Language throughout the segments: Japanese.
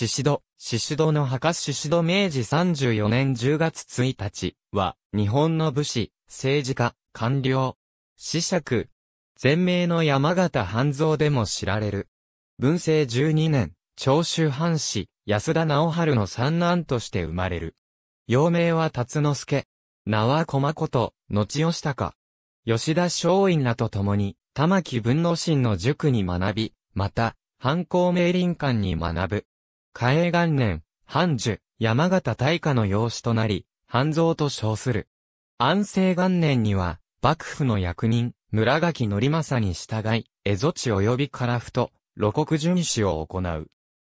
シシド、シシドの墓シシド明治34年10月1日は、日本の武士、政治家、官僚、死釈、全名の山形半蔵でも知られる。文政12年、長州藩士、安田直春の三男として生まれる。幼名は辰之助。名は駒子と、後吉高。吉田松陰らと共に、玉木文之進の塾に学び、また、藩校名林館に学ぶ。嘉永元年、藩寿、山形大化の養子となり、半蔵と称する。安政元年には、幕府の役人、村垣則政に従い、蝦夷地及び樺太、露国巡視を行う。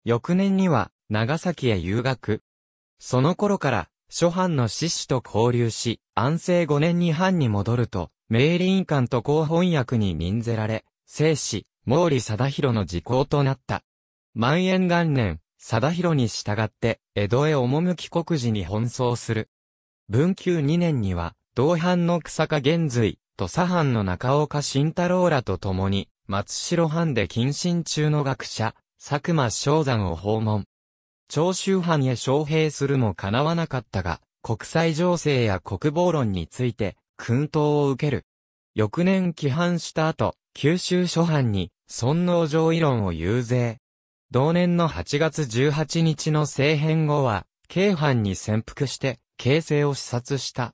翌年には、長崎へ遊学。その頃から、諸藩の志士と交流し、安政五年に藩に戻ると、明林館と公本役に任ぜられ、生死、毛利貞弘の時効となった。万延元年、貞弘に従って、江戸へ赴き国寺に奔走する。文久2年には、同藩の草加玄瑞、土佐藩の中岡慎太郎らと共に、松代藩で謹慎中の学者、佐久間昌山を訪問。長州藩へ招聘するも叶わなかったが、国際情勢や国防論について、訓導を受ける。翌年帰藩した後、九州諸藩に、尊王攘夷論を遊説。同年の8月18日の政変後は、京藩に潜伏して、形成を視察した。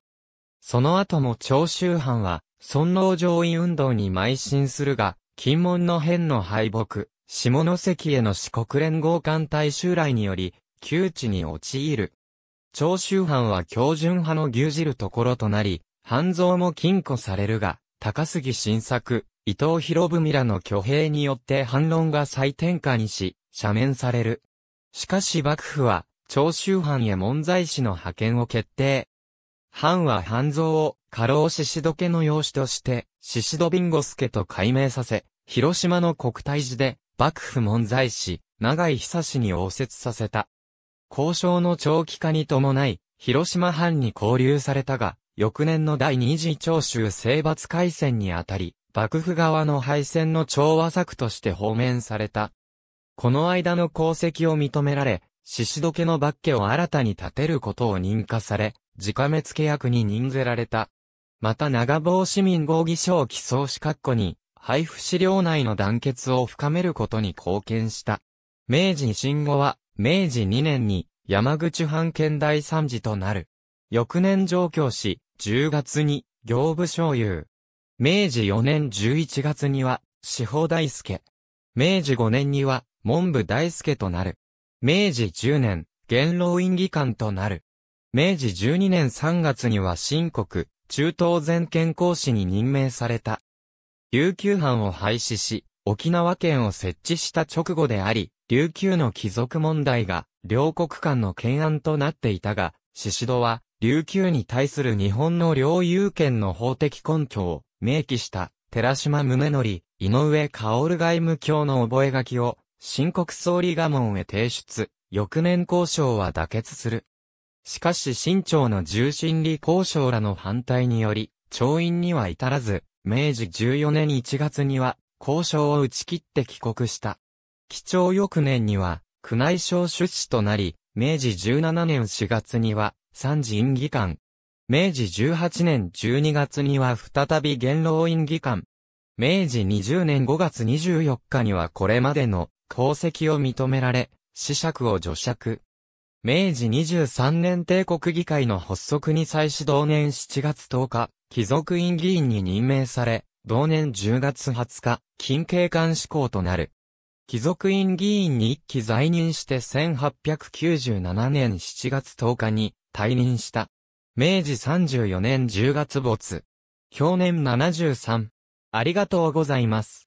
その後も長州藩は、尊王上位運動に邁進するが、金門の変の敗北、下関への四国連合艦隊襲来により、窮地に陥る。長州藩は標順派の牛耳るところとなり、半蔵も禁錮されるが、高杉晋作、伊藤博文らの挙兵によって反論が再転換にし、赦免される。しかし幕府は、長州藩へ門在師の派遣を決定。藩は半蔵を、過労獅子時の養子として、獅子戸ビンゴ助と改名させ、広島の国体寺で、幕府門在師、長井久志に応接させた。交渉の長期化に伴い、広島藩に交流されたが、翌年の第二次長州征伐海戦にあたり、幕府側の敗戦の調和策として放免された。この間の功績を認められ、子戸家のバッ家を新たに建てることを認可され、自家付役に任ぜられた。また長坊市民合議書を寄贈し括弧に、配布資料内の団結を深めることに貢献した。明治維新後は、明治2年に山口藩県大三次となる。翌年上京し、10月に行部省有。明治4年11月には、司法大輔。明治5年には、文部大輔となる。明治10年、元老院議官となる。明治12年3月には新国、中東全権公使に任命された。琉球藩を廃止し、沖縄県を設置した直後であり、琉球の貴族問題が両国間の懸案となっていたが、宍戸は琉球に対する日本の領有権の法的根拠を明記した寺島宗則、井上薫外務卿の覚書を新国総理賀門へ提出、翌年交渉は妥結する。しかし新朝の重心理交渉らの反対により、調印には至らず、明治14年1月には、交渉を打ち切って帰国した。貴重翌年には、宮内省出資となり、明治17年4月には、三次院議官。明治18年12月には再び元老院議官。明治20年5月24日にはこれまでの功績を認められ、死者を除釈。明治23年帝国議会の発足に際し同年7月10日、貴族院議員に任命され、同年10月20日、近景官志向となる。貴族院議員に一期在任して1897年7月10日に退任した。明治34年10月没。表年73。ありがとうございます。